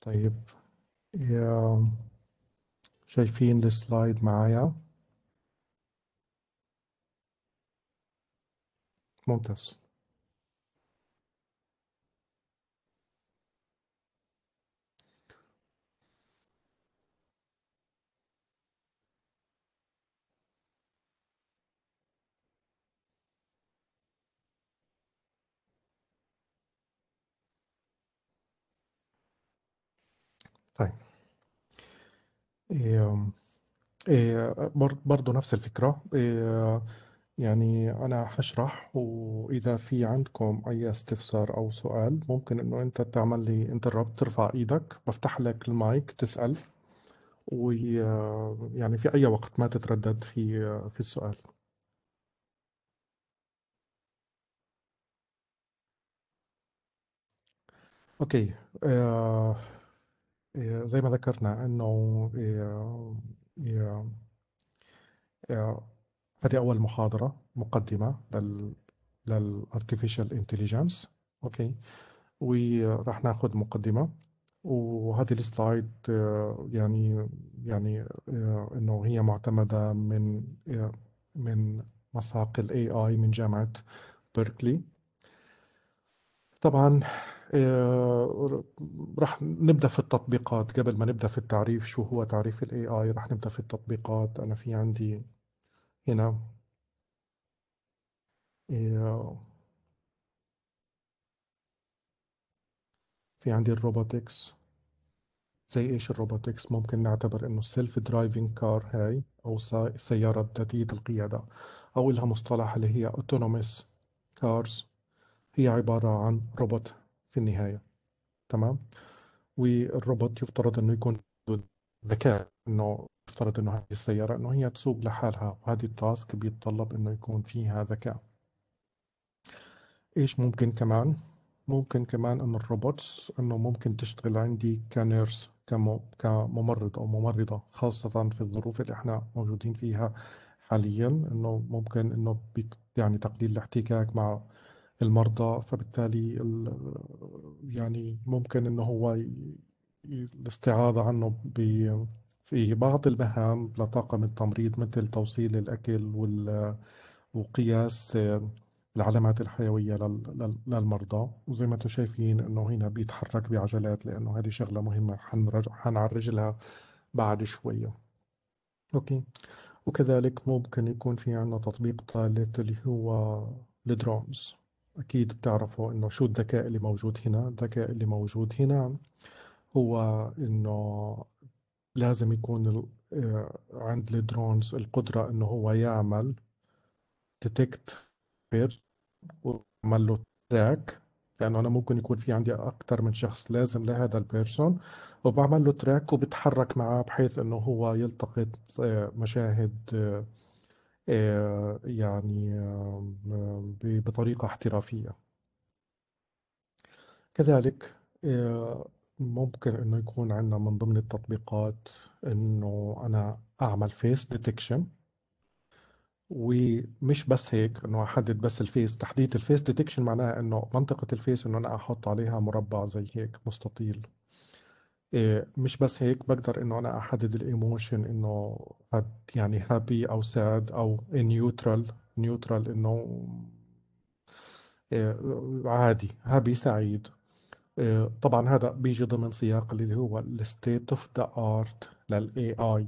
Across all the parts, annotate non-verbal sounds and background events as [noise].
طيب شايفين السلايد معايا ممتاز إيه إيه برضو نفس الفكرة إيه يعني أنا هشرح وإذا في عندكم أي استفسار أو سؤال ممكن إنه أنت تعمل لي انتربت ترفع إيدك بفتح لك المايك تسأل ويعني في أي وقت ما تتردد في في السؤال أوكي إيه إيه، زي ما ذكرنا انه إيه، إيه، هذه اول محاضره مقدمه لل للارتفيشال انتليجنس اوكي وراح ناخذ مقدمه وهذه السلايد يعني يعني انه هي معتمده من من مساق الاي اي من جامعه بيركلي طبعا آه، رح نبدا في التطبيقات قبل ما نبدا في التعريف شو هو تعريف الاي اي رح نبدا في التطبيقات انا في عندي هنا في عندي الروبوتكس زي ايش الروبوتكس ممكن نعتبر انه السيلف درايفنج كار هاي او سيارة ذاتية القيادة او لها مصطلح اللي هي autonomous cars هي عبارة عن روبوت في النهاية تمام والروبوت يفترض انه يكون ذكاء انه يفترض انه هذه السيارة انه هي تسوق لحالها وهذه التاسك بيتطلب انه يكون فيها ذكاء ايش ممكن كمان ممكن كمان انه الروبوتس انه ممكن تشتغل عندي كنيرس كممرض او ممرضة خاصة في الظروف اللي احنا موجودين فيها حاليا انه ممكن انه يعني تقليل الاحتكاك مع المرضى فبالتالي يعني ممكن انه هو الاستعاضة عنه في بعض المهام لطاقم التمريض مثل توصيل الأكل وال وقياس العلامات الحيوية للمرضى وزي ما انتم شايفين انه هنا بيتحرك بعجلات لانه هذه شغلة مهمة حنعرج لها بعد شوية اوكي وكذلك ممكن يكون في عندنا تطبيق ثالث اللي هو الدرونز أكيد بتعرفوا إنه شو الذكاء اللي موجود هنا الذكاء اللي موجود هنا هو إنه لازم يكون آه، عند الدرونز القدرة إنه هو يعمل ديتكت بير ويعمل له تراك لأنه أنا ممكن يكون في عندي أكثر من شخص لازم لهذا البيرسون وبعمل له تراك وبتحرك معاه بحيث إنه هو يلتقط آه، مشاهد آه، آه، يعني بطريقة احترافية كذلك آه، ممكن انه يكون عندنا من ضمن التطبيقات انه انا اعمل فيس ديتكشن ومش بس هيك انه احدد بس الفيس تحديد الفيس ديتكشن معناها انه منطقة الفيس انه انا احط عليها مربع زي هيك مستطيل إيه، مش بس هيك بقدر انه انا احدد الايموشن انه يعني هابي او ساد او نيوترال إيه، نيوترال انه إيه، عادي هابي سعيد طبعا هذا بيجي ضمن سياق اللي هو الستيت اوف ذا ارت للاي اي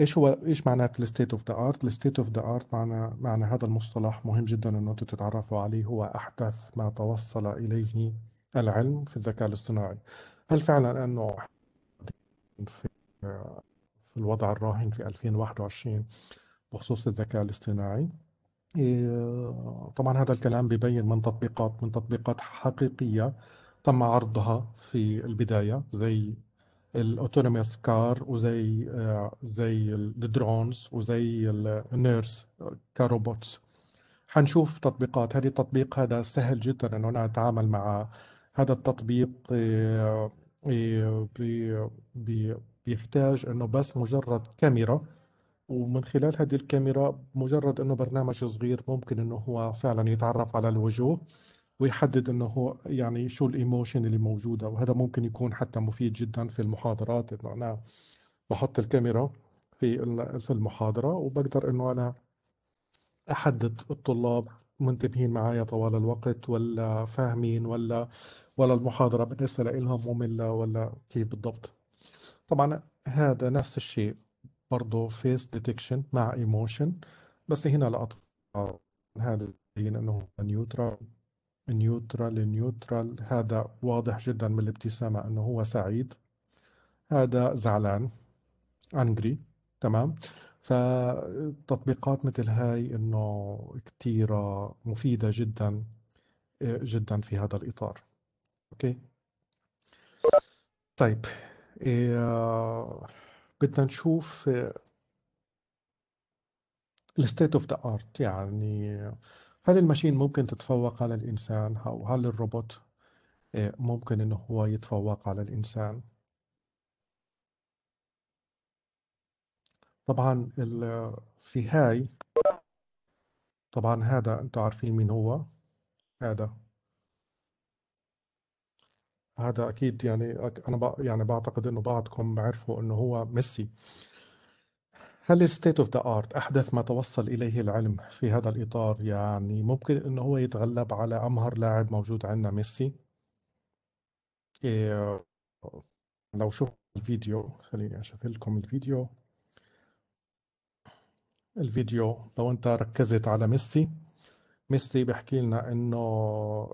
ايش هو ايش معنات الستيت اوف ذا ارت الستيت اوف ذا ارت معنى معنى هذا المصطلح مهم جدا انه انتم تتعرفوا عليه هو احدث ما توصل اليه العلم في الذكاء الاصطناعي هل فعلا انه في في الوضع الراهن في 2021 بخصوص الذكاء الاصطناعي إيه، طبعا هذا الكلام ببين من تطبيقات من تطبيقات حقيقية تم عرضها في البداية زي الاوتونوميس كار وزي آه، زي الدرونز وزي النيرس كروبوتس حنشوف تطبيقات هذه التطبيق هذا سهل جدا انه انا اتعامل مع هذا التطبيق آه، بي بي بيحتاج انه بس مجرد كاميرا ومن خلال هذه الكاميرا مجرد انه برنامج صغير ممكن انه هو فعلا يتعرف على الوجوه ويحدد انه هو يعني شو الايموشن اللي موجوده وهذا ممكن يكون حتى مفيد جدا في المحاضرات انه انا بحط الكاميرا في في المحاضره وبقدر انه انا احدد الطلاب منتبهين معايا طوال الوقت ولا فاهمين ولا ولا المحاضرة بالنسبة لهم مملة ولا كيف بالضبط طبعا هذا نفس الشيء برضه فيس ديتكشن مع ايموشن بس هنا الاطفال هذا يبين انه نيوترال نيوترال نيوترال هذا واضح جدا من الابتسامة انه هو سعيد هذا زعلان انجري تمام فتطبيقات مثل هاي انه كثيرة مفيدة جدا جدا في هذا الاطار اوكي طيب إيه، بدنا نشوف الستيت اوف ذا ارت يعني هل الماشين ممكن تتفوق على الانسان او هل الروبوت إيه، ممكن انه هو يتفوق على الانسان طبعا في هاي طبعا هذا انتم عارفين مين هو هذا هذا اكيد يعني انا يعني بعتقد انه بعضكم عرفوا انه هو ميسي هل ستيت اوف ذا ارت احدث ما توصل اليه العلم في هذا الاطار يعني ممكن انه هو يتغلب على امهر لاعب موجود عندنا ميسي إيه لو شوف الفيديو خليني اشوف لكم الفيديو الفيديو لو انت ركزت على ميسي ميسي بحكي لنا انه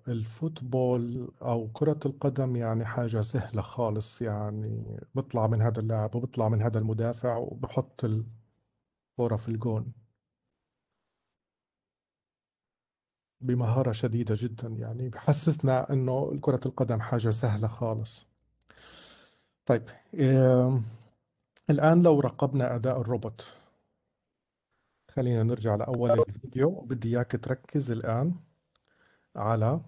الفوتبول او كرة القدم يعني حاجة سهلة خالص يعني بطلع من هذا اللاعب وبطلع من هذا المدافع وبحط الكرة في الجون بمهارة شديدة جدا يعني بحسسنا انه كرة القدم حاجة سهلة خالص طيب الآن لو راقبنا أداء الروبوت خلينا نرجع لأول الفيديو بدي إياك تركز الآن على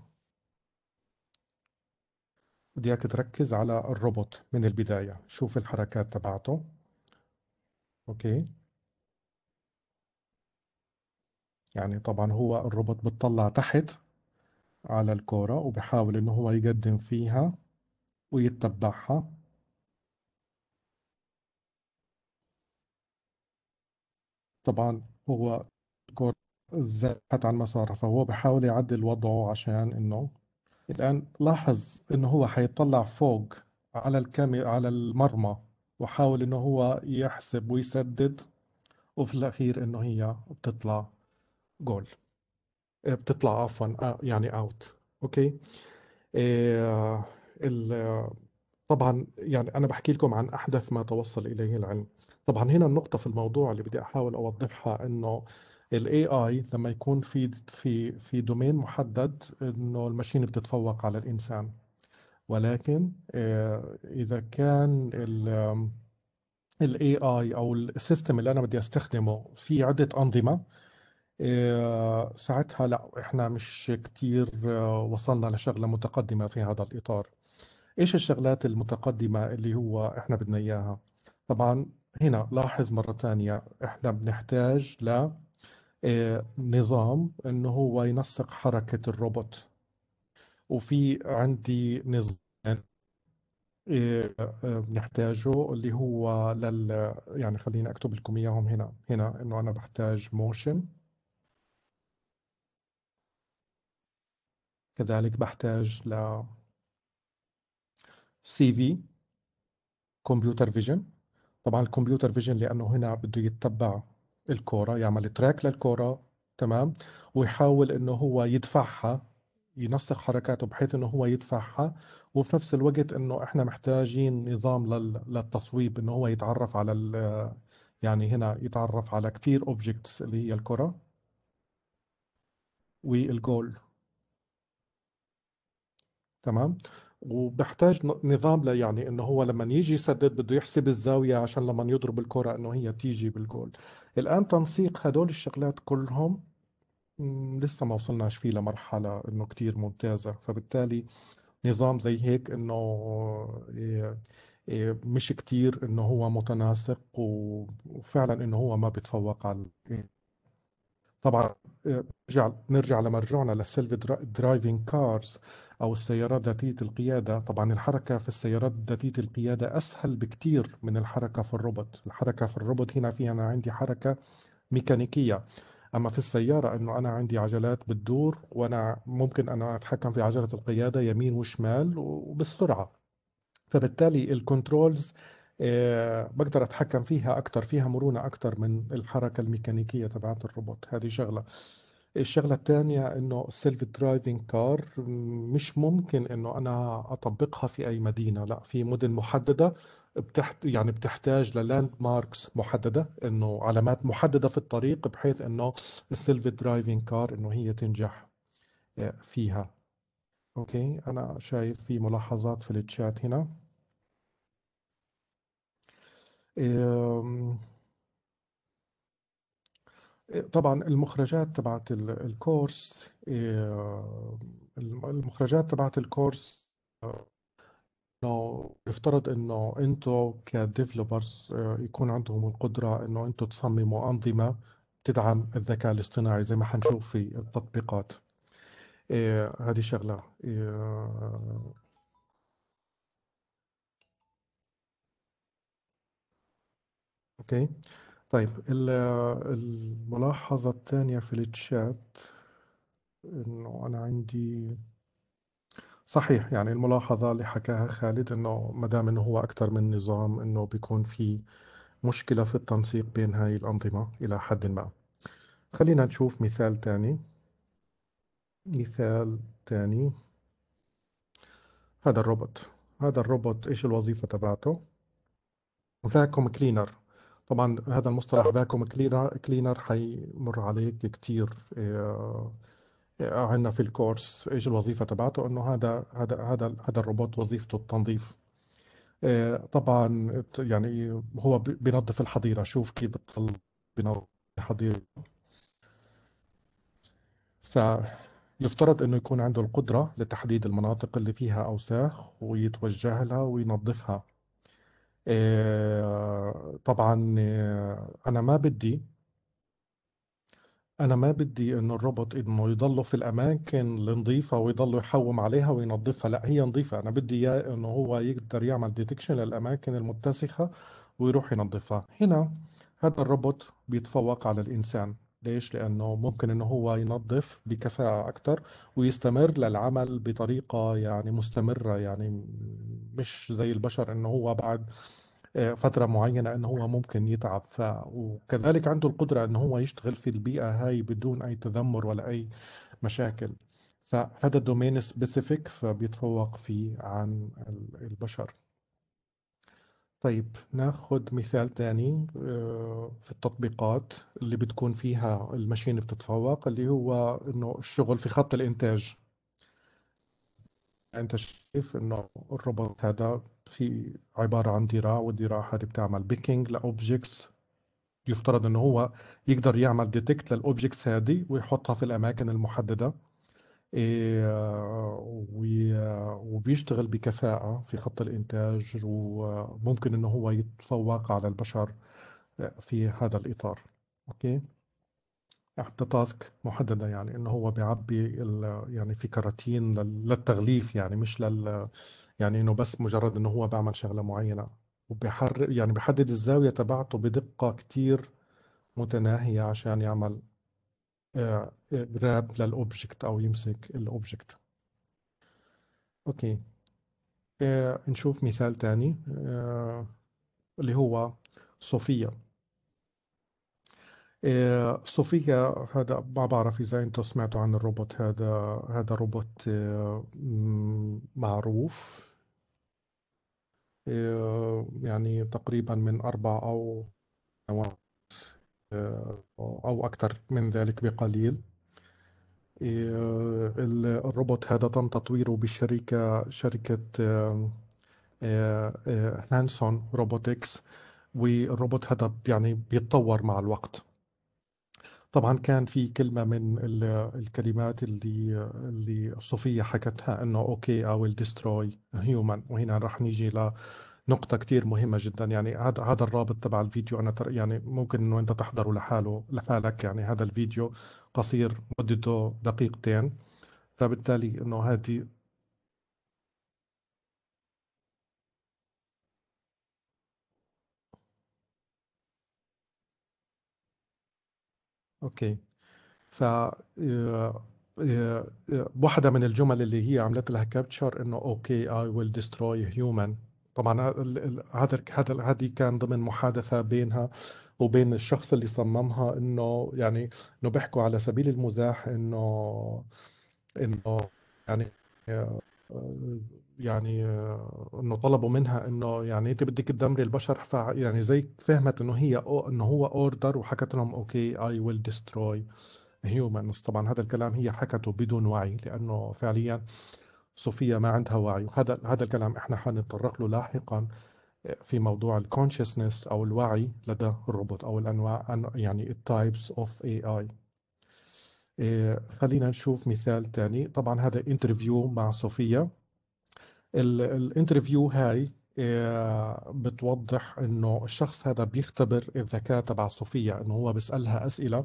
بدي إياك تركز على الروبوت من البداية شوف الحركات تبعته أوكي يعني طبعا هو الروبوت بتطلع تحت على الكورة وبحاول إنه هو يقدم فيها ويتبعها طبعا هو كرة زاحت عن مساره فهو بحاول يعدل وضعه عشان انه الان لاحظ انه هو حيطلع فوق على الكامي على المرمى وحاول انه هو يحسب ويسدد وفي الاخير انه هي بتطلع جول آه، بتطلع عفوا آه، يعني اوت اوكي إيه ال طبعا يعني انا بحكي لكم عن احدث ما توصل اليه العلم طبعا هنا النقطه في الموضوع اللي بدي احاول اوضحها انه الاي اي لما يكون في في في دومين محدد انه الماشين بتتفوق على الانسان ولكن آه، اذا كان الاي اي او السيستم اللي انا بدي استخدمه في عده انظمه آه، ساعتها لا احنا مش كتير آه، وصلنا لشغله متقدمه في هذا الاطار ايش الشغلات المتقدمه اللي هو احنا بدنا اياها طبعا هنا لاحظ مره ثانيه احنا بنحتاج ل آه، نظام انه هو ينسق حركه الروبوت وفي عندي نظام آه، آه، بنحتاجه اللي هو لل يعني خليني اكتب لكم اياهم هنا هنا انه انا بحتاج موشن كذلك بحتاج ل سي في كمبيوتر فيجن طبعا الكمبيوتر فيجن لانه هنا بده يتبع الكوره يعمل تراك للكوره تمام ويحاول انه هو يدفعها ينسق حركاته بحيث انه هو يدفعها وفي نفس الوقت انه احنا محتاجين نظام للتصويب انه هو يتعرف على يعني هنا يتعرف على كثير اوبجكتس اللي هي الكره والجول تمام وبحتاج نظام لا يعني انه هو لما يجي يسدد بده يحسب الزاويه عشان لما يضرب الكره انه هي تيجي بالجول الان تنسيق هدول الشغلات كلهم لسه ما وصلناش فيه لمرحله انه كتير ممتازه فبالتالي نظام زي هيك انه آه، آه، مش كتير انه هو متناسق وفعلا انه هو ما بيتفوق على طبعا آه، نرجع نرجع لمرجعنا للسيلف درايفنج كارز او السيارات ذاتيه القياده طبعا الحركه في السيارات ذاتيه القياده اسهل بكثير من الحركه في الروبوت الحركه في الروبوت هنا في انا عندي حركه ميكانيكيه اما في السياره انه انا عندي عجلات بتدور وانا ممكن انا اتحكم في عجله القياده يمين وشمال وبالسرعه فبالتالي الكنترولز آه، بقدر اتحكم فيها اكثر فيها مرونه اكثر من الحركه الميكانيكيه تبعت الروبوت هذه شغله الشغله الثانيه انه السيلف درايفنج كار مش ممكن انه انا اطبقها في اي مدينه لا في مدن محدده بتحت يعني بتحتاج للاند ماركس محدده انه علامات محدده في الطريق بحيث انه السيلف درايفنج كار انه هي تنجح آه، فيها اوكي انا شايف في ملاحظات في الشات هنا طبعا المخرجات تبعت الكورس آه، المخرجات تبعت الكورس آه، انه يفترض انه انتم كديفلوبرز آه، يكون عندهم القدره انه انتم تصمموا انظمه تدعم الذكاء الاصطناعي زي ما حنشوف في التطبيقات هذه شغله اوكي okay. طيب الملاحظة الثانية في الشات إنه أنا عندي صحيح يعني الملاحظة اللي حكاها خالد إنه ما دام إنه هو أكثر من نظام إنه بيكون في مشكلة في التنسيق بين هاي الأنظمة إلى حد ما خلينا نشوف مثال ثاني مثال ثاني هذا الروبوت هذا الروبوت إيش الوظيفة تبعته فاكوم كلينر طبعا هذا المصطلح فاكوم كلينر كلينر حيمر عليك كثير آه، آه، عندنا في الكورس ايش الوظيفه تبعته انه هذا هذا هذا هذا الروبوت وظيفته التنظيف آه، طبعا يعني هو بينظف الحظيره شوف كيف بتطلع بينظف الحظيره فيفترض انه يكون عنده القدره لتحديد المناطق اللي فيها اوساخ ويتوجه لها وينظفها آه، طبعا آه، انا ما بدي انا ما بدي انه الروبوت انه يضله في الاماكن النظيفه ويضله يحوم عليها وينظفها لا هي نظيفه انا بدي اياه انه هو يقدر يعمل ديتكشن للاماكن المتسخه ويروح ينظفها هنا هذا الروبوت بيتفوق على الانسان ليش؟ لأنه ممكن أنه هو ينظف بكفاءة أكثر ويستمر للعمل بطريقة يعني مستمرة يعني مش زي البشر أنه هو بعد آه، فترة معينة أنه هو ممكن يتعب ف... وكذلك عنده القدرة أنه هو يشتغل في البيئة هاي بدون أي تذمر ولا أي مشاكل فهذا الدومين سبيسيفيك فبيتفوق فيه عن البشر طيب ناخد مثال تاني آه، في التطبيقات اللي بتكون فيها الماشين بتتفوق اللي هو انه الشغل في خط الانتاج انت شايف انه الروبوت هذا في عبارة عن ذراع والذراع هذه بتعمل بيكينج لاوبجكتس يفترض انه هو يقدر يعمل ديتكت للاوبجكتس هذه ويحطها في الاماكن المحددة Euh, euh, وبيشتغل بكفاءة في خط الإنتاج وممكن آه، إنه هو يتفوق على البشر آه، في هذا الإطار أوكي حتى تاسك محددة يعني إنه هو بيعبي يعني في كراتين للتغليف يعني مش لل يعني إنه بس مجرد إنه هو بيعمل شغلة معينة وبيحر يعني بيحدد الزاوية تبعته بدقة كتير متناهية عشان يعمل راب آه، للاوبجكت آه، او يمسك الاوبجكت اوكي آه، نشوف مثال تاني اللي هو صوفيا صوفيا هذا ما بعرف اذا انتم سمعتوا عن الروبوت هذا هذا روبوت معروف يعني تقريبا من اربع او أو أكثر من ذلك بقليل إيه، الروبوت هذا تم تطويره بشركه شركة هانسون آه، آه، روبوتكس آه، والروبوت هذا يعني بيتطور مع الوقت طبعا كان في كلمة من الكلمات اللي اللي صوفيا حكتها انه اوكي I will destroy human وهنا رح نيجي نقطة كتير مهمة جدا يعني هذا هذا الرابط تبع الفيديو أنا تر يعني ممكن إنه أنت تحضره لحاله لحالك يعني هذا الفيديو قصير مدته دقيقتين فبالتالي إنه هذه اوكي ف آه، آه، آه، واحدة من الجمل اللي هي عملت لها كابتشر انه اوكي اي ويل ديستروي هيومن طبعا آه، هذا هذا هذه كان ضمن محادثه بينها وبين الشخص اللي صممها انه يعني انه بيحكوا على سبيل المزاح انه انه يعني آه، يعني آه، انه طلبوا منها انه يعني انت بدك تدمري البشر ف يعني زي فهمت انه هي انه هو اوردر وحكت لهم اوكي اي ويل ديستروي هيومنز طبعا هذا الكلام هي حكته بدون وعي لانه فعليا آه صوفيا ما عندها وعي وهذا هذا الكلام احنا حنتطرق له لاحقا آه، في موضوع الكونشسنس او الوعي لدى الروبوت او الانواع يعني التايبس اوف اي اي خلينا نشوف مثال ثاني طبعا هذا انترفيو مع صوفيا الانترفيو هاي آه، بتوضح انه الشخص هذا بيختبر الذكاء تبع صوفيا انه هو بيسالها اسئله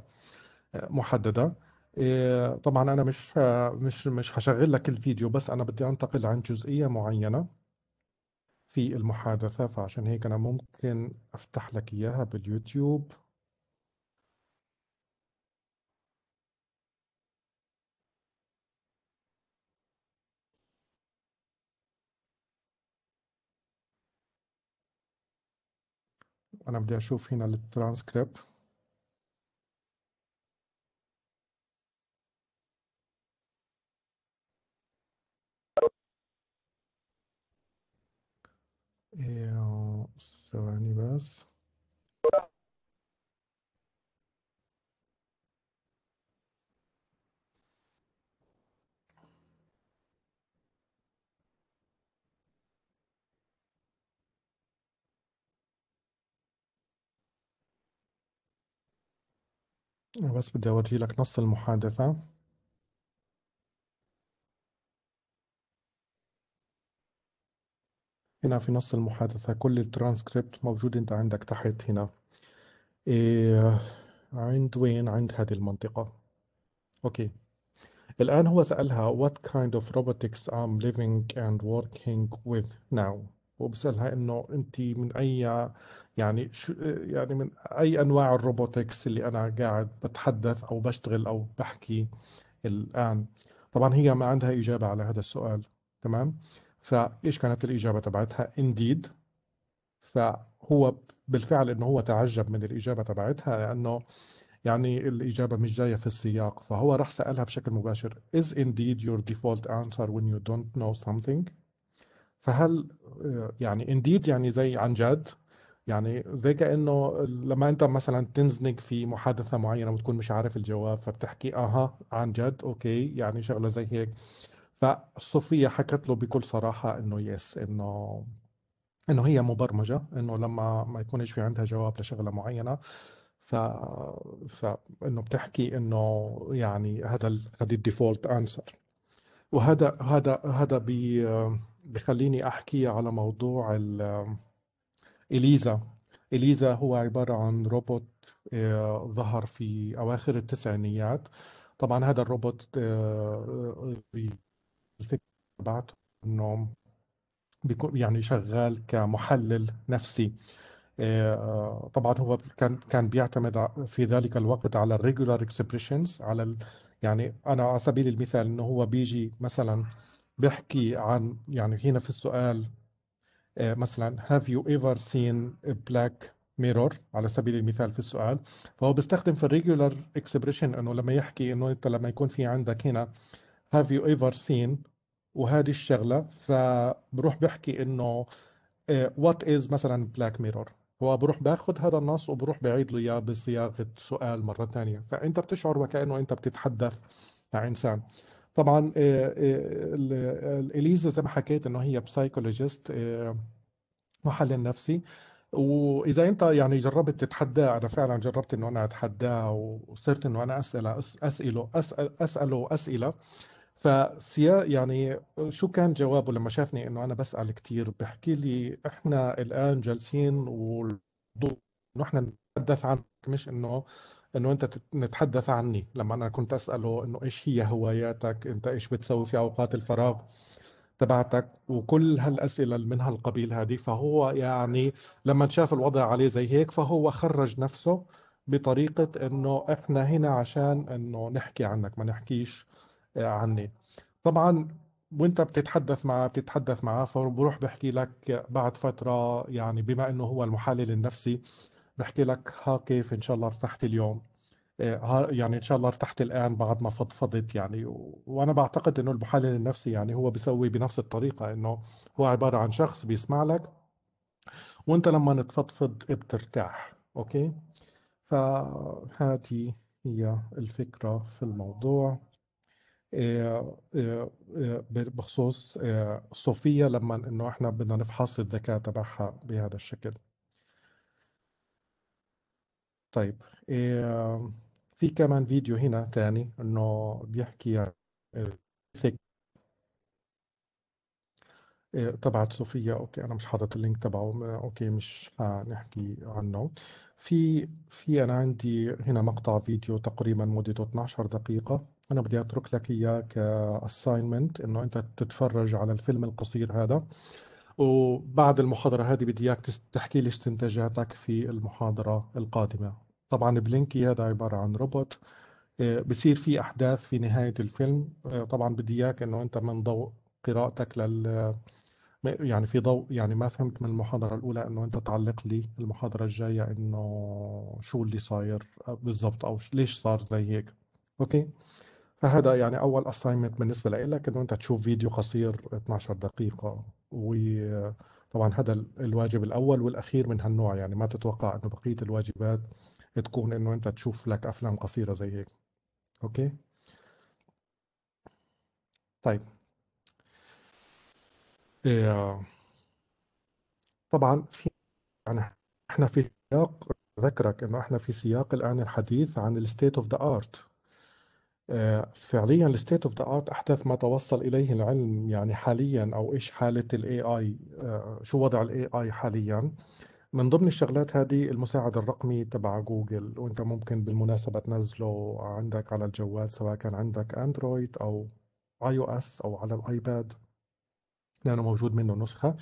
آه، محدده إيه طبعا انا مش آه، مش مش هشغل لك الفيديو بس انا بدي انتقل عن جزئيه معينه في المحادثه فعشان هيك انا ممكن افتح لك اياها باليوتيوب انا بدي اشوف هنا الترانسكريبت ثواني بس بس بدي أورجي لك نص المحادثة هنا في نص المحادثة كل الترانسكريبت موجود أنت عندك تحت هنا إيه عند وين عند هذه المنطقة أوكي الآن هو سألها what kind of robotics I'm living and working with now وبسألها إنه أنت من أي يعني شو يعني من أي أنواع الروبوتكس اللي أنا قاعد بتحدث أو بشتغل أو بحكي الآن طبعا هي ما عندها إجابة على هذا السؤال تمام فايش كانت الاجابه تبعتها انديد فهو بالفعل انه هو تعجب من الاجابه تبعتها لانه يعني الاجابه مش جايه في السياق فهو راح سالها بشكل مباشر is indeed your default answer when you don't know something فهل يعني indeed يعني زي عن جد يعني زي كانه لما انت مثلا تنزنق في محادثه معينه وتكون مش عارف الجواب فبتحكي اها عن جد اوكي يعني شغله زي هيك فصوفيا حكت له بكل صراحه انه يس انه انه هي مبرمجه انه لما ما يكونش في عندها جواب لشغله معينه ف فانه بتحكي انه يعني هذا ال... هذه الديفولت انسر وهذا هذا هذا بي بخليني احكي على موضوع ال... اليزا اليزا هو عباره عن روبوت آه، ظهر في اواخر التسعينيات طبعا هذا الروبوت آه، آه، الفكره تبعته انه بيكون يعني شغال كمحلل نفسي آه، طبعا هو كان كان بيعتمد في ذلك الوقت على الريجولار اكسبريشنز على ال يعني انا على سبيل المثال انه هو بيجي مثلا بيحكي عن يعني هنا في السؤال آه، مثلا have you ever seen a black mirror على سبيل المثال في السؤال فهو بيستخدم في الريجولار اكسبريشن انه لما يحكي انه انت لما يكون في عندك هنا have you ever seen وهذه الشغله فبروح بحكي انه وات آه، از مثلا بلاك ميرور هو بروح باخذ هذا النص وبروح بعيد له اياه بصياغه سؤال مره ثانيه فانت بتشعر وكانه انت بتتحدث مع انسان طبعا آه، آه، اليزا زي ما حكيت انه هي بسايكولوجيست محلل نفسي واذا انت يعني جربت تتحداه انا فعلا جربت انه انا اتحداه وصرت انه انا اساله اساله اساله اساله اسئله, أسأله, أسأله فسيا يعني شو كان جوابه لما شافني انه انا بسال كثير بحكي لي احنا الان جالسين ونحن نتحدث عنك مش انه انه انت نتحدث عني لما انا كنت اساله انه ايش هي هواياتك انت ايش بتسوي في اوقات الفراغ تبعتك وكل هالاسئله من هالقبيل هذه فهو يعني لما شاف الوضع عليه زي هيك فهو خرج نفسه بطريقه انه احنا هنا عشان انه نحكي عنك ما نحكيش عني طبعا وانت بتتحدث معه بتتحدث معه فبروح بحكي لك بعد فتره يعني بما انه هو المحلل النفسي بحكي لك ها كيف ان شاء الله ارتحت اليوم آه، يعني ان شاء الله ارتحت الان بعد ما فضفضت يعني وانا بعتقد انه المحلل النفسي يعني هو بيسوي بنفس الطريقه انه هو عباره عن شخص بيسمع لك وانت لما تفضفض بترتاح اوكي فهذه هي الفكره في الموضوع آه، آه، آه، بخصوص صوفيا لما انه احنا بدنا نفحص الذكاء تبعها بهذا الشكل طيب في كمان فيديو هنا تاني انه بيحكي عن تبعت صوفيا اوكي انا مش حاطط اللينك تبعه اوكي مش حنحكي عنه في في انا عندي هنا مقطع فيديو تقريبا مدته 12 دقيقة انا بدي اترك لك اياه كاساينمنت انه انت تتفرج على الفيلم القصير هذا وبعد المحاضره هذه بدي اياك تحكي لي استنتاجاتك في المحاضره القادمه طبعا بلينكي هذا عباره عن روبوت آه، بصير في احداث في نهايه الفيلم آه، طبعا بدي اياك انه انت من ضوء قراءتك لل يعني في ضوء يعني ما فهمت من المحاضرة الأولى إنه أنت تعلق لي المحاضرة الجاية إنه شو اللي صاير بالضبط أو ليش صار زي هيك أوكي فهذا يعني اول اساينمنت بالنسبه لك انه انت تشوف فيديو قصير 12 دقيقه وطبعا هذا الواجب الاول والاخير من هالنوع يعني ما تتوقع انه بقيه الواجبات تكون انه انت تشوف لك افلام قصيره زي هيك اوكي طيب إيه. طبعا في يعني احنا في سياق ذكرك انه احنا في سياق الان الحديث عن الستيت اوف ذا ارت فعليا الستيت اوف ذا ارت احدث ما توصل اليه العلم يعني حاليا او ايش حاله الاي اي آه، شو وضع الاي اي حاليا من ضمن الشغلات هذه المساعد الرقمي تبع جوجل وانت ممكن بالمناسبه تنزله عندك على الجوال سواء كان عندك اندرويد او اي او اس او على الايباد لانه موجود منه نسخه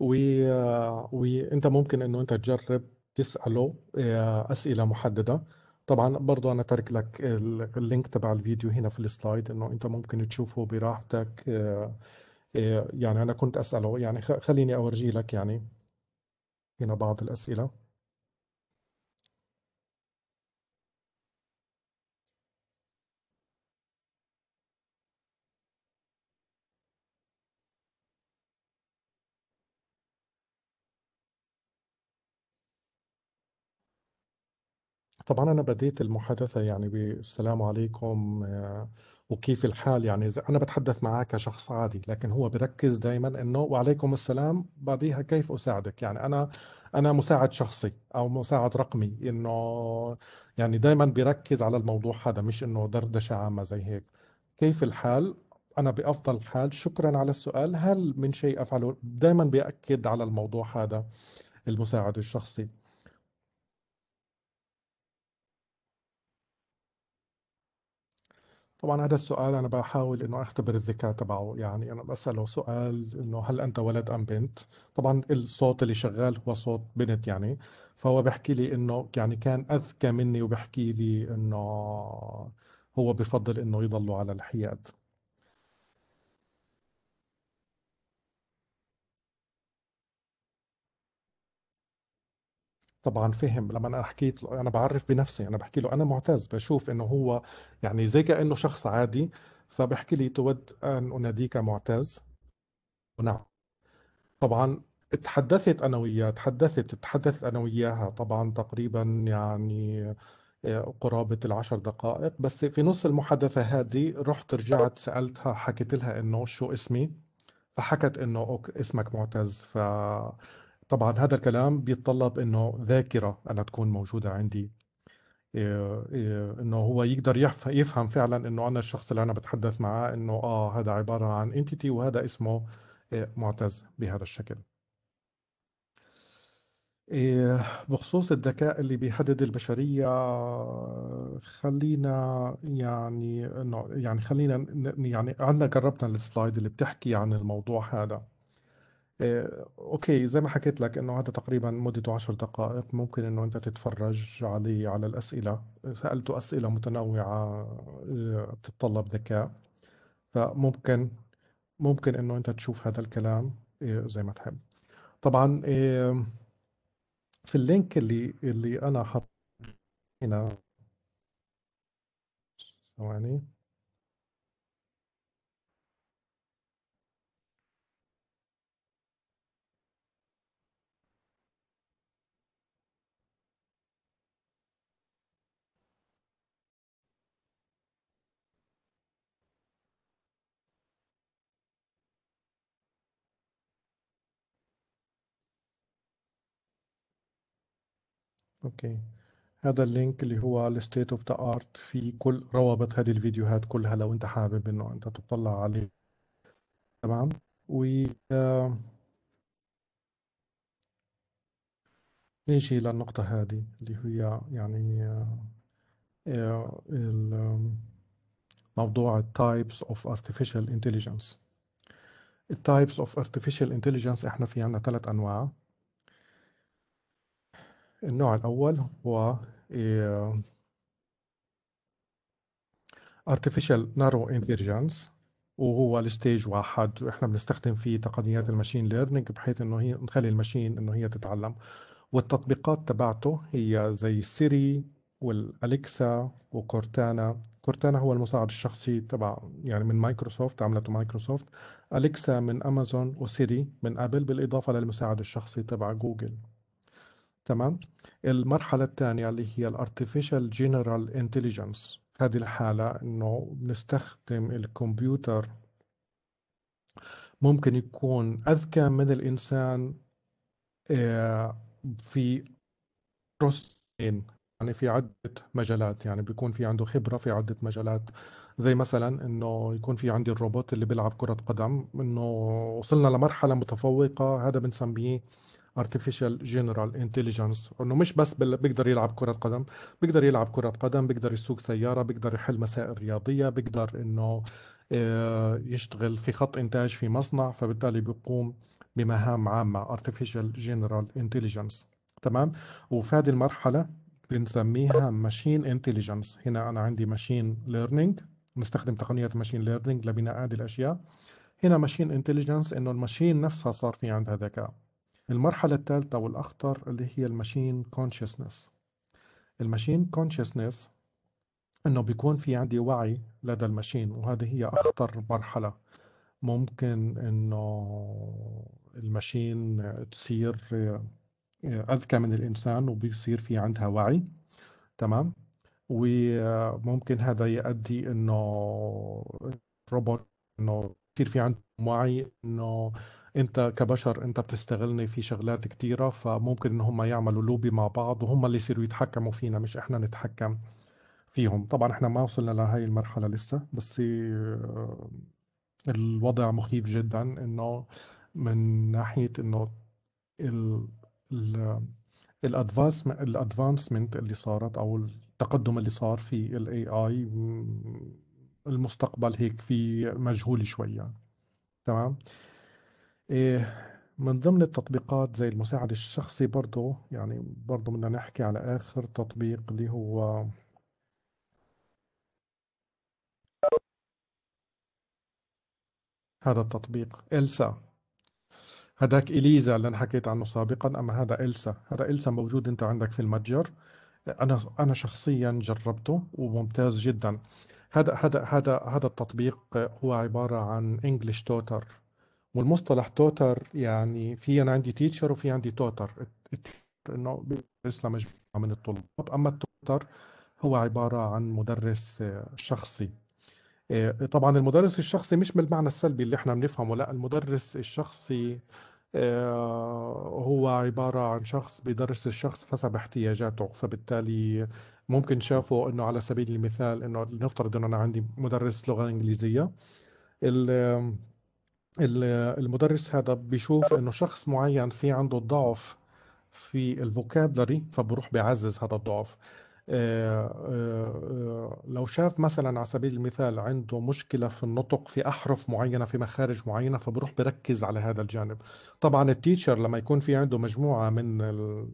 و... آه، وانت ممكن انه انت تجرب تساله آه، اسئله محدده طبعا برضو انا ترك لك اللينك تبع الفيديو هنا في السلايد انه انت ممكن تشوفه براحتك آه، آه، يعني انا كنت اساله يعني خليني اورجي لك يعني هنا بعض الاسئله طبعا أنا بديت المحادثة يعني بالسلام عليكم آه، وكيف الحال يعني إذا أنا بتحدث معك كشخص عادي لكن هو بركز دائما إنه وعليكم السلام بعديها كيف أساعدك يعني أنا أنا مساعد شخصي أو مساعد رقمي إنه يعني دائما بركز على الموضوع هذا مش إنه دردشة عامة زي هيك كيف الحال أنا بأفضل حال شكرا على السؤال هل من شيء أفعله دائما بأكد على الموضوع هذا المساعد الشخصي طبعا هذا السؤال انا بحاول انه اختبر الذكاء تبعه يعني انا بساله سؤال انه هل انت ولد ام بنت طبعا الصوت اللي شغال هو صوت بنت يعني فهو بحكي لي انه يعني كان اذكى مني وبحكي لي انه هو بفضل انه يضلوا على الحياد طبعا فهم لما انا حكيت له انا بعرف بنفسي انا بحكي له انا معتز بشوف انه هو يعني زي كانه شخص عادي فبحكي لي تود ان اناديك معتز ونعم طبعا تحدثت انا وياه تحدثت تحدثت انا وياها طبعا تقريبا يعني آه، قرابة العشر دقائق بس في نص المحادثة هذه رحت رجعت سألتها حكيت لها إنه شو اسمي فحكت إنه اسمك معتز ف طبعا هذا الكلام بيتطلب انه ذاكره انا تكون موجوده عندي إيه، إيه، انه هو يقدر يفهم فعلا انه انا الشخص اللي انا بتحدث معاه انه اه هذا عباره عن انتيتي وهذا اسمه إيه، معتز بهذا الشكل بخصوص الذكاء اللي بيحدد البشرية خلينا يعني يعني خلينا يعني عندنا جربنا السلايد اللي بتحكي عن الموضوع هذا آه، اوكي زي ما حكيت لك انه هذا تقريبا مدته عشر دقائق ممكن انه انت تتفرج عليه على الاسئله سالته اسئله متنوعه آه، بتتطلب ذكاء فممكن ممكن انه انت تشوف هذا الكلام آه، زي ما تحب طبعا في اللينك اللي اللي انا حاطه هنا ثواني اوكي هذا اللينك اللي هو الستيت اوف ذا ارت في كل روابط هذه الفيديوهات كلها لو انت حابب انه انت تطلع عليه تمام و آه، نيجي للنقطة هذه اللي هي يعني آه، موضوع types of artificial intelligence. types of artificial intelligence احنا في عندنا ثلاث انواع النوع الأول هو إيه، Artificial Narrow Intelligence وهو الستيج واحد واحنا بنستخدم فيه تقنيات المشين ليرنينج بحيث انه هي نخلي المشين انه هي تتعلم والتطبيقات تبعته هي زي سيري والاليكسا وكورتانا كورتانا هو المساعد الشخصي تبع يعني من مايكروسوفت عملته مايكروسوفت اليكسا من امازون وسيري من ابل بالاضافه للمساعد الشخصي تبع جوجل تمام المرحلة الثانية اللي هي الارتفيشال جنرال انتليجنس هذه الحالة إنه بنستخدم الكمبيوتر ممكن يكون أذكى من الإنسان آه، في يعني في عدة مجالات يعني بيكون في عنده خبرة في عدة مجالات زي مثلا انه يكون في عندي الروبوت اللي بيلعب كرة قدم انه وصلنا لمرحلة متفوقة هذا بنسميه ارتفيشال جنرال انتليجنس انه مش بس بيقدر يلعب كره قدم بيقدر يلعب كره قدم بيقدر يسوق سياره بيقدر يحل مسائل رياضيه بيقدر انه آه، يشتغل في خط انتاج في مصنع فبالتالي بيقوم بمهام عامه ارتفيشال جنرال انتليجنس تمام وفي هذه المرحله بنسميها ماشين انتليجنس هنا انا عندي ماشين ليرنينج نستخدم تقنيه الماشين ليرنينج لبناء هذه الاشياء هنا ماشين انتليجنس انه الماشين نفسها صار في عندها ذكاء المرحلة الثالثة والأخطر اللي هي المشين كونشسنس المشين كونشسنس انه بيكون في عندي وعي لدى المشين وهذه هي اخطر مرحله ممكن انه المشين تصير آه، اذكى من الانسان وبيصير في عندها وعي تمام وممكن هذا يؤدي انه روبوت انه كثير في عندهم وعي انه انت كبشر انت بتستغلني في شغلات كثيره فممكن ان هم يعملوا لوبي مع بعض وهم اللي يصيروا يتحكموا فينا مش احنا نتحكم فيهم طبعا احنا ما وصلنا لهي المرحله لسه بس الوضع مخيف جدا انه من ناحيه انه ال الادفانس الادفانسمنت اللي صارت او التقدم اللي صار في الاي اي المستقبل هيك في مجهول شوية تمام إيه من ضمن التطبيقات زي المساعد الشخصي برضه يعني برضه بدنا نحكي على آخر تطبيق اللي هو هذا التطبيق إلسا هذاك إليزا اللي أنا حكيت عنه سابقا أما هذا إلسا هذا إلسا موجود أنت عندك في المتجر أنا أنا شخصيا جربته وممتاز جدا هذا هذا هذا هذا التطبيق هو عباره عن انجلش توتر والمصطلح توتر يعني في انا عندي تيتشر وفي عندي توتر انه بيدرس لمجموعه من الطلاب اما التوتر هو عباره عن مدرس شخصي إيه، طبعا المدرس الشخصي مش بالمعنى السلبي اللي احنا بنفهمه لا المدرس الشخصي آه، هو عبارة عن شخص بدرس الشخص حسب احتياجاته فبالتالي ممكن شافوا انه على سبيل المثال انه لنفترض انه انا عندي مدرس لغة انجليزية المدرس هذا بيشوف انه شخص معين في عنده ضعف في الفوكابلري فبروح بيعزز هذا الضعف آه، آه، آه، لو شاف مثلا على سبيل المثال عنده مشكلة في النطق في أحرف معينة في مخارج معينة فبروح بركز على هذا الجانب طبعا التيتشر لما يكون في عنده مجموعة من ال...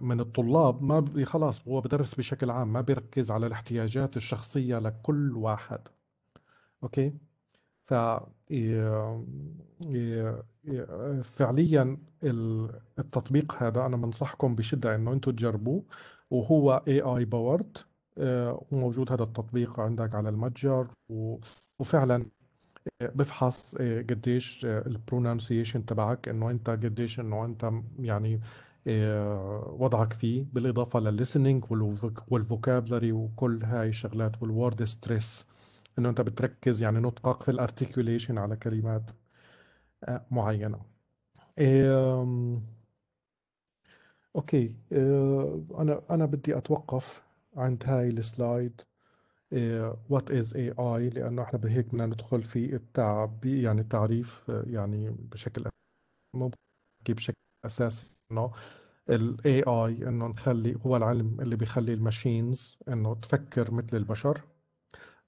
من الطلاب ما خلاص هو بدرس بشكل عام ما بيركز على الاحتياجات الشخصية لكل واحد أوكي ف فعليا التطبيق هذا انا بنصحكم بشده انه انتم تجربوه وهو اي اي باورد وموجود هذا التطبيق عندك على المتجر وفعلا آه، بفحص آه، قديش آه، البرونانسيشن تبعك انه انت قديش انه انت يعني وضعك فيه بالاضافه للليسننج والفوكابلري وكل هاي الشغلات والورد ستريس انه انت بتركز يعني نطقك في الارتكيوليشن على كلمات معينه اوكي آه، انا انا بدي اتوقف عند هاي السلايد وات از اي اي لانه احنا بهيك بدنا ندخل في التعب يعني التعريف آه، يعني بشكل ممكن بشكل اساسي انه الاي اي انه نخلي هو العلم اللي بيخلي الماشينز انه تفكر مثل البشر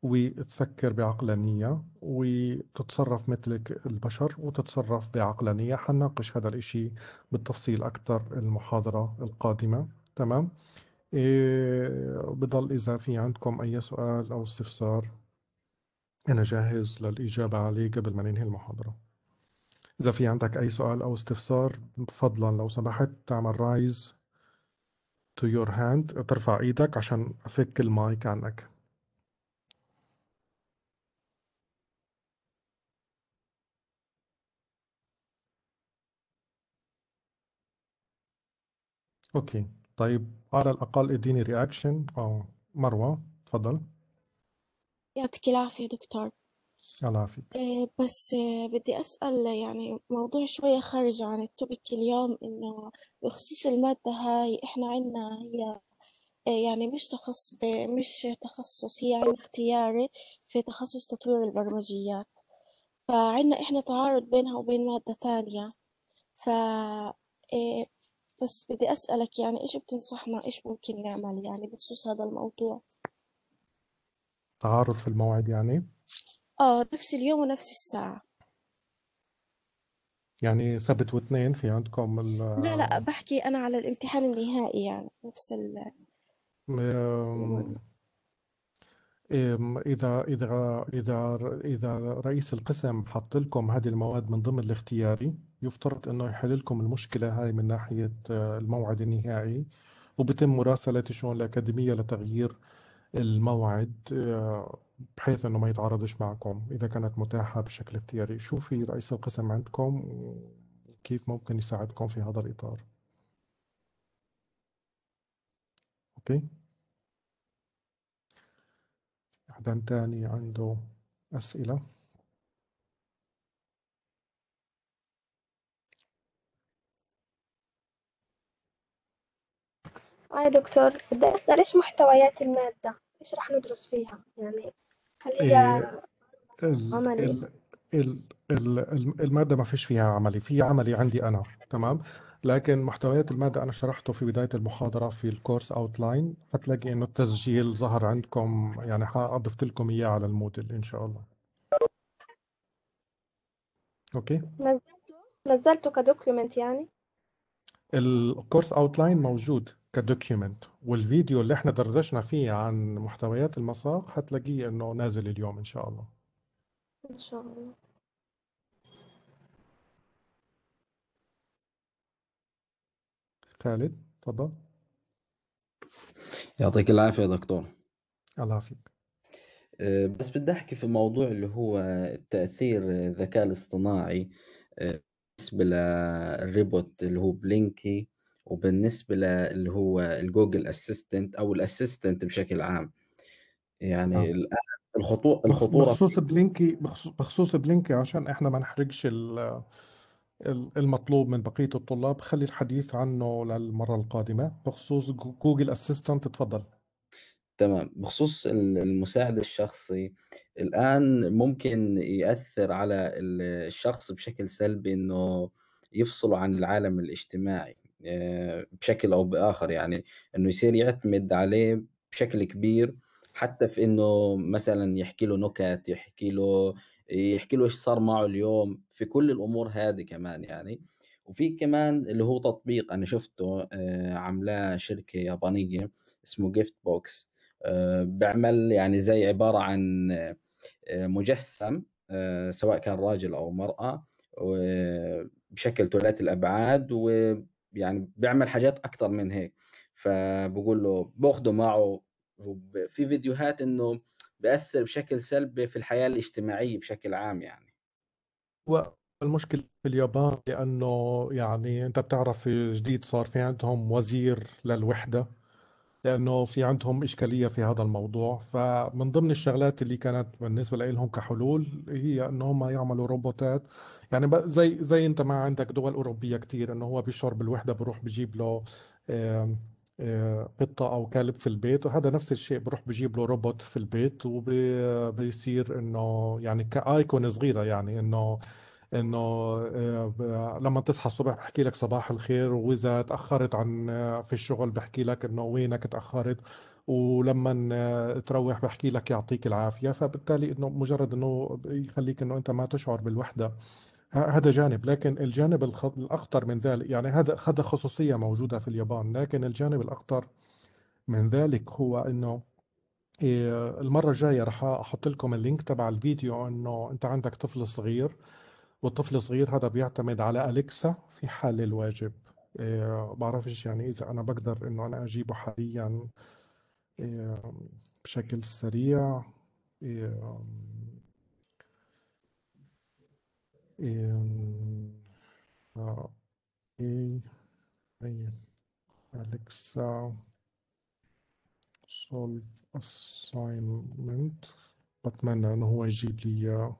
وتفكر بعقلانية وتتصرف مثلك البشر وتتصرف بعقلانية حنناقش هذا الإشي بالتفصيل أكثر المحاضرة القادمة تمام إيه بضل إذا في عندكم أي سؤال أو استفسار أنا جاهز للإجابة عليه قبل ما ننهي المحاضرة إذا في عندك أي سؤال أو استفسار فضلا لو سمحت تعمل رايز to your hand ترفع إيدك عشان أفك المايك عنك اوكي طيب على الاقل اديني رياكشن او مروة تفضل يعطيك العافية دكتور الله يعافيك آه، بس آه، بدي أسأل يعني موضوع شوية خارج عن التوبيك اليوم إنه بخصوص المادة هاي إحنا عنا هي آه، يعني مش تخصص مش تخصص هي عنا اختياري في تخصص تطوير البرمجيات فعنا إحنا تعارض بينها وبين مادة تانية ف إيه بس بدي أسألك يعني إيش بتنصحنا إيش ممكن نعمل يعني بخصوص هذا الموضوع تعارض في الموعد يعني آه نفس اليوم ونفس الساعة يعني سبت واثنين في عندكم لا لا بحكي أنا على الامتحان النهائي يعني نفس ال إذا إذا إذا إذا رئيس القسم حط لكم هذه المواد من ضمن الاختياري يفترض إنه يحل لكم المشكلة هاي من ناحية آه، الموعد النهائي وبتم مراسلة الشؤون الأكاديمية لتغيير الموعد آه، بحيث إنه ما يتعارضش معكم إذا كانت متاحة بشكل اختياري شو في رئيس القسم عندكم وكيف ممكن يساعدكم في هذا الإطار أوكي حدا تاني عنده أسئلة؟ هاي آه، دكتور بدي أسأل إيش محتويات المادة؟ إيش رح ندرس فيها؟ يعني هل هي إيه عملي؟ الماده ما فيش فيها عملي في عملي عندي انا تمام لكن محتويات الماده انا شرحته في بدايه المحاضره في الكورس اوتلاين حتلاقي انه التسجيل ظهر عندكم يعني ضفت لكم اياه على المودل ان شاء الله اوكي نزلته نزلته كدوكيومنت يعني الكورس اوتلاين موجود كدوكيومنت والفيديو اللي احنا دردشنا فيه عن محتويات المساق حتلاقيه انه نازل اليوم ان شاء الله إن شاء الله خالد تفضل يعطيك العافية يا دكتور الله يعافيك آه، بس بدي أحكي في موضوع اللي هو تأثير الذكاء الاصطناعي آه، بالنسبة للريبوت اللي هو بلينكي وبالنسبة للي هو الجوجل اسيستنت أو الاسيستنت بشكل عام يعني آه. الآن الخطو... الخطوره بخصوص بلينكي بخصوص بلينكي عشان احنا ما نحرقش المطلوب من بقيه الطلاب خلي الحديث عنه للمره القادمه بخصوص جوجل اسيستنت تفضل تمام بخصوص المساعد الشخصي الآن ممكن يأثر على الشخص بشكل سلبي إنه يفصله عن العالم الاجتماعي آه، بشكل أو بآخر يعني إنه يصير يعتمد عليه بشكل كبير حتى في انه مثلا يحكي له نكت يحكي له يحكي له ايش صار معه اليوم في كل الامور هذه كمان يعني وفي كمان اللي هو تطبيق انا شفته آه، عملاه شركه يابانيه اسمه جيفت بوكس آه، بيعمل يعني زي عباره عن آه، مجسم سواء كان راجل او مراه بشكل ثلاثي الابعاد ويعني بيعمل حاجات اكثر من هيك فبقول له باخده معه وفي فيديوهات انه بأثر بشكل سلبي في الحياة الاجتماعية بشكل عام يعني والمشكلة في اليابان لأنه يعني أنت بتعرف جديد صار في عندهم وزير للوحدة لأنه في عندهم إشكالية في هذا الموضوع فمن ضمن الشغلات اللي كانت بالنسبة لهم كحلول هي أنهم يعملوا روبوتات يعني زي زي أنت ما عندك دول أوروبية كتير أنه هو بيشعر بالوحدة بروح بجيب له آه، قطة أو كلب في البيت وهذا نفس الشيء بروح بجيب له روبوت في البيت وبيصير إنه يعني كأيكون صغيرة يعني إنه انه آه، لما تصحى الصبح بحكي لك صباح الخير واذا تاخرت عن آه، في الشغل بحكي لك انه وينك تاخرت ولما تروح بحكي لك يعطيك العافيه فبالتالي انه مجرد انه يخليك انه انت ما تشعر بالوحده هذا جانب لكن الجانب الأخطر من ذلك يعني هذا هذا خصوصية موجودة في اليابان لكن الجانب الأخطر من ذلك هو إنه إيه، المرة الجاية راح أحط لكم اللينك تبع الفيديو إنه أنت عندك طفل صغير والطفل الصغير هذا بيعتمد على أليكسا في حل الواجب إيه، بعرفش يعني إذا أنا بقدر إنه أنا أجيبه حاليا إيه، بشكل سريع in uh, oh, Alexa solve assignment بتمنى انه هو يجيب لي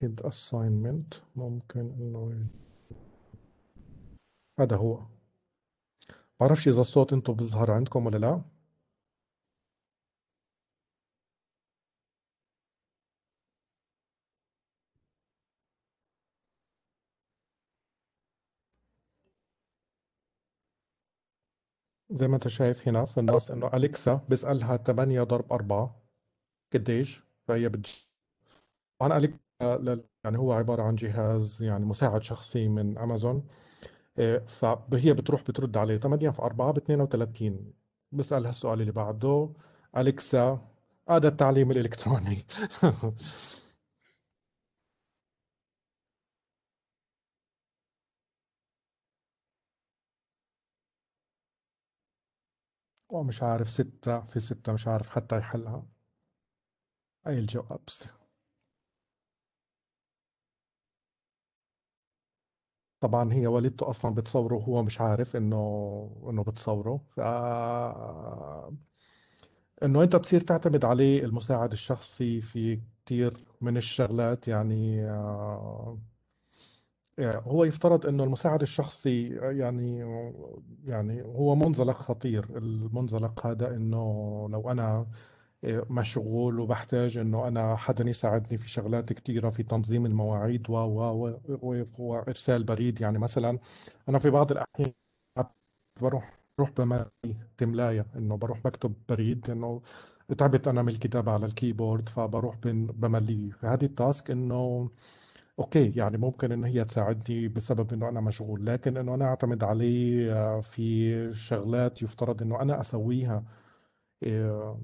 أكيد assignment ممكن إنه هذا هو بعرفش إذا الصوت أنتم بيظهر عندكم ولا لا زي ما انت شايف هنا في النص انه اليكسا بيسالها 8 ضرب 4 قديش فهي بتجي طبعا اليكسا يعني هو عبارة عن جهاز يعني مساعد شخصي من أمازون آه، فهي بتروح بترد عليه 8 في 4 ب 32 بسال هالسؤال اللي بعده أليكسا هذا التعليم الإلكتروني [laughs] ومش عارف ستة في ستة مش عارف حتى يحلها أي الجواب طبعا هي والدته اصلا بتصوره وهو مش عارف انه انه بتصوره ف انه انت تصير تعتمد عليه المساعد الشخصي في كثير من الشغلات يعني،, آه، يعني هو يفترض انه المساعد الشخصي يعني يعني هو منزلق خطير المنزلق هذا انه لو انا مشغول وبحتاج انه انا حدا يساعدني في شغلات كثيره في تنظيم المواعيد و و و وارسال بريد يعني مثلا انا في بعض الاحيان بروح بروح بمالي تملاية انه بروح بكتب بريد انه تعبت انا من الكتابة على الكيبورد فبروح بملي هذه التاسك انه اوكي يعني ممكن ان هي تساعدني بسبب انه انا مشغول لكن انه انا اعتمد عليه آه، في شغلات يفترض انه انا اسويها آه،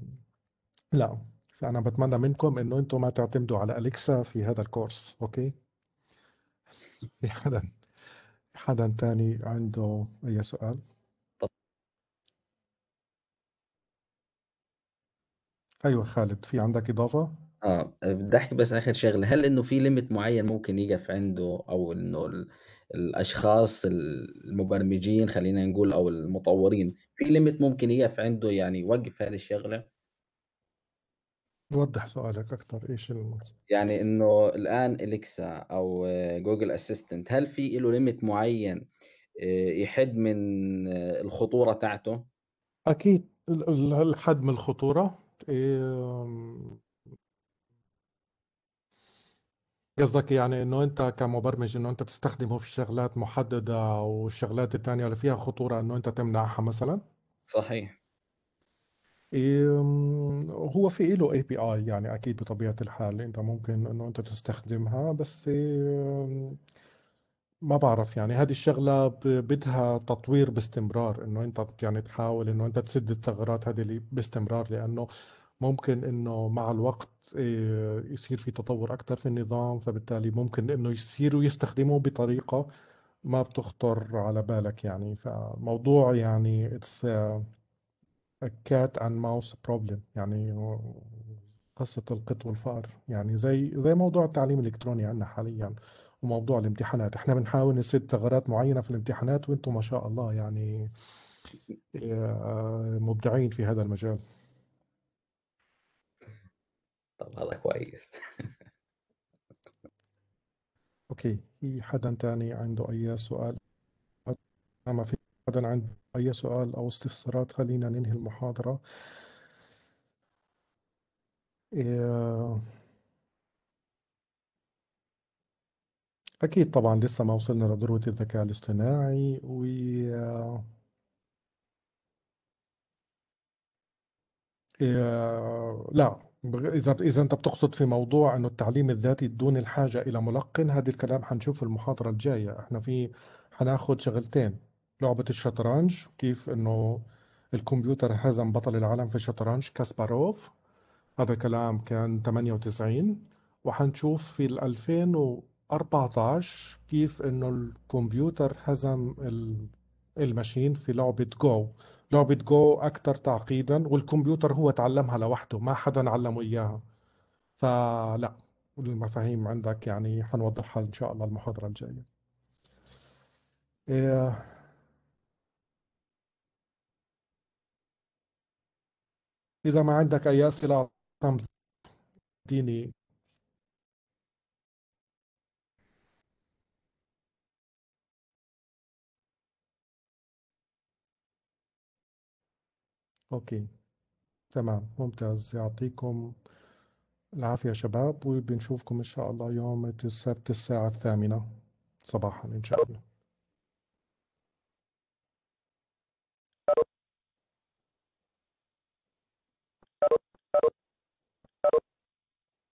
لا فأنا بتمنى منكم إنه أنتم ما تعتمدوا على أليكسا في هذا الكورس أوكي [laughs] في حدا حدا تاني عنده أي سؤال؟ ايوه خالد في عندك اضافه اه بدي احكي بس اخر شغله هل انه في ليميت معين ممكن يقف عنده او انه ال... الاشخاص المبرمجين خلينا نقول او المطورين في ليميت ممكن يقف عنده يعني يوقف هذه الشغله وضح سؤالك اكثر إيش المقصود يعني انه الان اليكسا او جوجل اسيستنت هل في له ليميت معين آه، يحد من آه، الخطوره تاعته أكيد الحد من الخطورة قصدك يعني انه انت كمبرمج انه انت تستخدمه في شغلات محددة والشغلات التانية اللي فيها خطورة انه انت تمنعها مثلا صحيح هو في اي بي اي يعني أكيد بطبيعة الحال أنت ممكن إنه أنت تستخدمها بس ما بعرف يعني هذه الشغلة بدها تطوير باستمرار إنه أنت يعني تحاول إنه أنت تسد الثغرات هذه اللي باستمرار لأنه ممكن إنه مع الوقت إيه، يصير في تطور أكثر في النظام فبالتالي ممكن إنه يصيروا يستخدموه بطريقة ما بتخطر على بالك يعني فموضوع يعني it's آه، كات اند ماوس بروبلم يعني قصة القط والفأر يعني زي زي موضوع التعليم الإلكتروني عندنا حاليا وموضوع الامتحانات احنا بنحاول نسد ثغرات معينة في الامتحانات وانتم ما شاء الله يعني آه، مبدعين في هذا المجال طب هذا كويس اوكي في حدا تاني عنده اي سؤال ما في حدا عنده أي سؤال أو استفسارات خلينا ننهي المحاضرة آه، أكيد طبعا لسه ما وصلنا لذروة الذكاء الاصطناعي و آه، لا إذا إذا أنت بتقصد في موضوع إنه التعليم الذاتي دون الحاجة إلى ملقن هذا الكلام حنشوفه المحاضرة الجاية إحنا في حناخد شغلتين لعبة الشطرنج كيف انه الكمبيوتر هزم بطل العالم في الشطرنج كاسباروف هذا كلام كان 98 وحنشوف في ال 2014 كيف انه الكمبيوتر هزم الماشين في لعبة جو لعبة جو أكثر تعقيدا والكمبيوتر هو تعلمها لوحده ما حدا علمه إياها فلا المفاهيم عندك يعني حنوضحها إن شاء الله المحاضرة الجاية إيه، إذا ما عندك أي أسئلة خمس ديني أوكي تمام ممتاز يعطيكم العافية شباب وبنشوفكم إن شاء الله يوم السبت الساعة الثامنة صباحا إن شاء الله